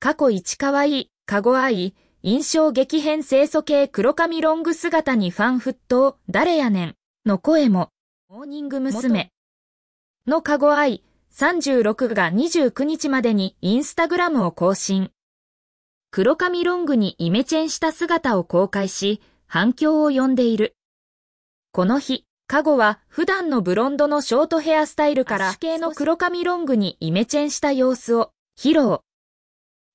過去一可愛い、カゴ愛、印象激変清楚系黒髪ロング姿にファン沸騰、誰やねん、の声も、モーニング娘。のカゴ愛、36が29日までにインスタグラムを更新。黒髪ロングにイメチェンした姿を公開し、反響を呼んでいる。この日、カゴは普段のブロンドのショートヘアスタイルから主系の黒髪ロングにイメチェンした様子を披露。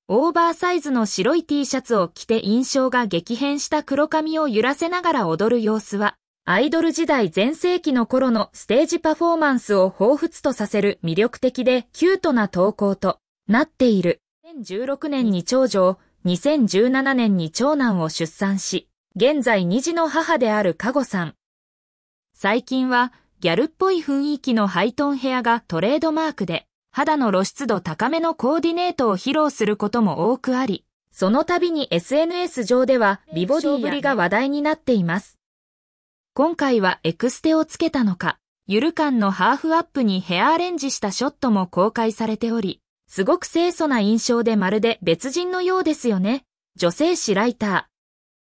オーバーサイズの白い T シャツを着て印象が激変した黒髪を揺らせながら踊る様子は、アイドル時代前世紀の頃のステージパフォーマンスを彷彿とさせる魅力的でキュートな投稿となっている。2016年に長女2017年に長男を出産し、現在2児の母である加護さん。最近はギャルっぽい雰囲気のハイトンヘアがトレードマークで、肌の露出度高めのコーディネートを披露することも多くあり、その度に SNS 上では美ボディぶりが話題になっています。今回はエクステをつけたのか、ゆる感のハーフアップにヘアアレンジしたショットも公開されており、すごく清楚な印象でまるで別人のようですよね。女性誌ライタ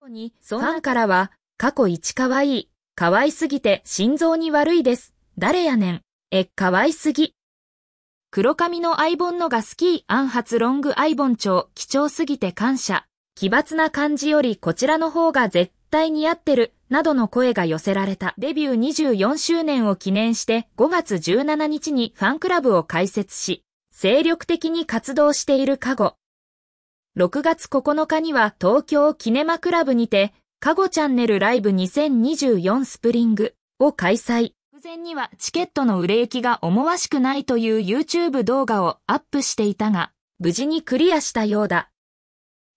ー。に、ファンからは、過去一可愛い、可愛すぎて心臓に悪いです。誰やねん。え、可愛すぎ。黒髪のアイボンのがスキー暗発ロングアイボン長、貴重すぎて感謝。奇抜な感じよりこちらの方が絶対似合ってる、などの声が寄せられた。デビュー24周年を記念して5月17日にファンクラブを開設し、精力的に活動しているカゴ。6月9日には東京キネマクラブにて、カゴチャンネルライブ2024スプリングを開催。直前にはチケットの売れ行きが思わしくないという YouTube 動画をアップしていたが、無事にクリアしたようだ。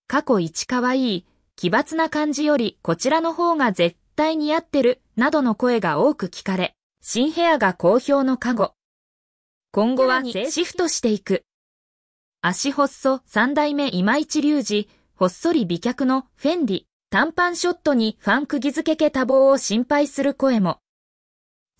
過去一可愛い、奇抜な感じよりこちらの方が絶対似合ってる、などの声が多く聞かれ、新ヘアが好評の加護。今後はシフトしていく。足細そ三代目今市隆二、ほっそり美脚のフェンディ、短パンショットにファン釘付けけ多忙を心配する声も。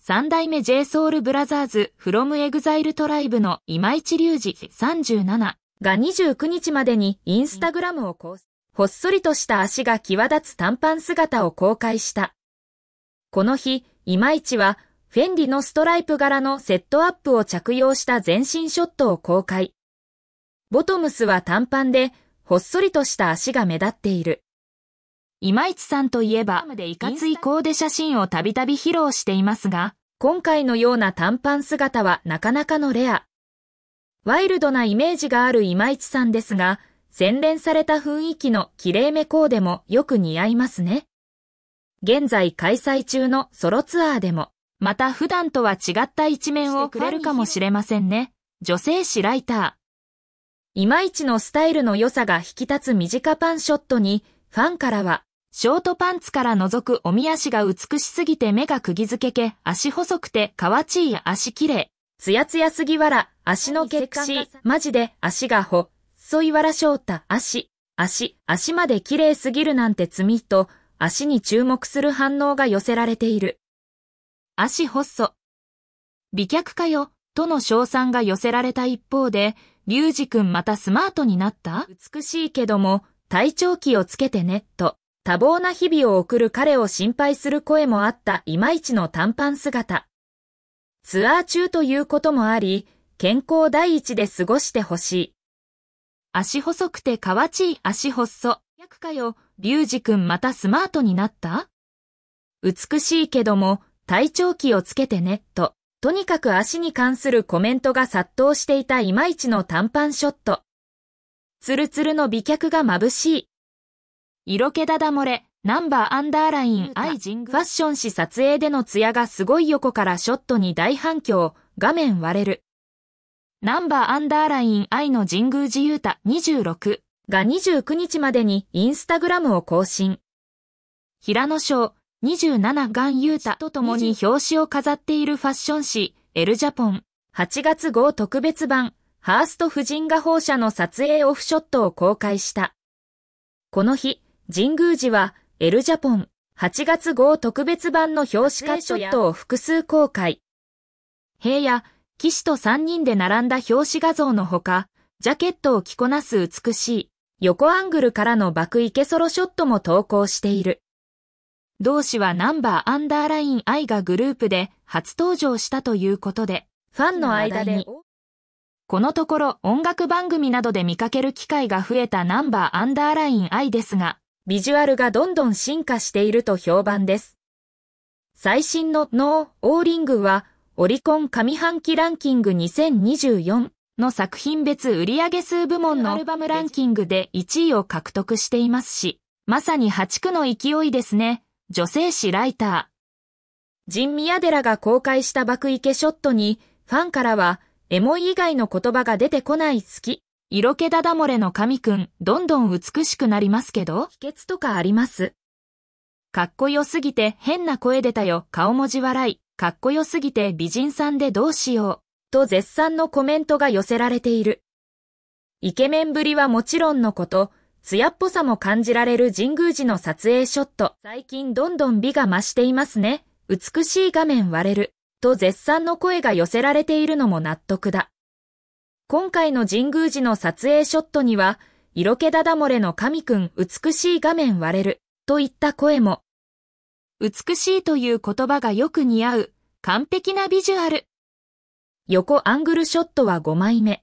三代目 JSOUL BROTHERS from EXILE TRIBE の今市隆二37が29日までにインスタグラムをこう、ほっそりとした足が際立つ短パン姿を公開した。この日、今市はフェンディのストライプ柄のセットアップを着用した全身ショットを公開。ボトムスは短パンで、ほっそりとした足が目立っている。今市さんといえば、いかついコーデ写真をたびたび披露していますが、今回のような短パン姿はなかなかのレア。ワイルドなイメージがある今市さんですが、洗練された雰囲気のきれいめコーデもよく似合いますね。現在開催中のソロツアーでも、また普段とは違った一面をくれるかもしれませんね。女性誌ライター。今市のスタイルの良さが引き立つ短パンショットに、ファンからは、ショートパンツから覗くおみ足が美しすぎて目が釘付けけ、足細くて皮ちい足綺麗。つやつやすぎわら、足の血管マジで足がほ。そいわらしょうた、足。足、足まで綺麗すぎるなんて罪と、足に注目する反応が寄せられている。足細そ。美脚かよ、との称賛が寄せられた一方で、リュウジ君またスマートになった美しいけども、体調気をつけてね、と。多忙な日々を送る彼を心配する声もあったいまいちの短パン姿。ツアー中ということもあり、健康第一で過ごしてほしい。足細くてかわちい足細。逆かよ、リュウジ君またスマートになった美しいけども、体調気をつけてね、と。とにかく足に関するコメントが殺到していたいまいちの短パンショット。ツルツルの美脚が眩しい。色気ダダ漏れ、ナンバーアンダーライン、アイジング。ファッション誌撮影でのツヤがすごい横からショットに大反響、画面割れる。ナンバーアンダーライン、愛の神宮寺ユータ26が29日までにインスタグラムを更新。平野翔27ガンユータと共に表紙を飾っているファッション誌、エルジャポン8月号特別版、ハースト夫人画報社の撮影オフショットを公開した。この日、神宮寺は、エルジャポン、8月号特別版の表紙カッショットを複数公開。平野、騎士と3人で並んだ表紙画像のほか、ジャケットを着こなす美しい、横アングルからの爆池ソロショットも投稿している。同氏はナンバーアンダーラインイがグループで初登場したということで、ファンの間で、このところ音楽番組などで見かける機会が増えたナンバーアンダーラインイですが、ビジュアルがどんどん進化していると評判です。最新のノー・オーリングは、オリコン上半期ランキング2024の作品別売上数部門のアルバムランキングで1位を獲得していますし、まさに破竹の勢いですね。女性誌ライター。ジン・ミヤデラが公開した爆池ショットに、ファンからは、エモい以外の言葉が出てこない好き色気だだ漏れの神くん、どんどん美しくなりますけど、秘訣とかあります。かっこよすぎて変な声出たよ、顔文字笑い、かっこよすぎて美人さんでどうしよう、と絶賛のコメントが寄せられている。イケメンぶりはもちろんのこと、艶っぽさも感じられる神宮寺の撮影ショット。最近どんどん美が増していますね。美しい画面割れる。と絶賛の声が寄せられているのも納得だ。今回の神宮寺の撮影ショットには、色気ダダ漏れの神くん美しい画面割れるといった声も。美しいという言葉がよく似合う完璧なビジュアル。横アングルショットは5枚目。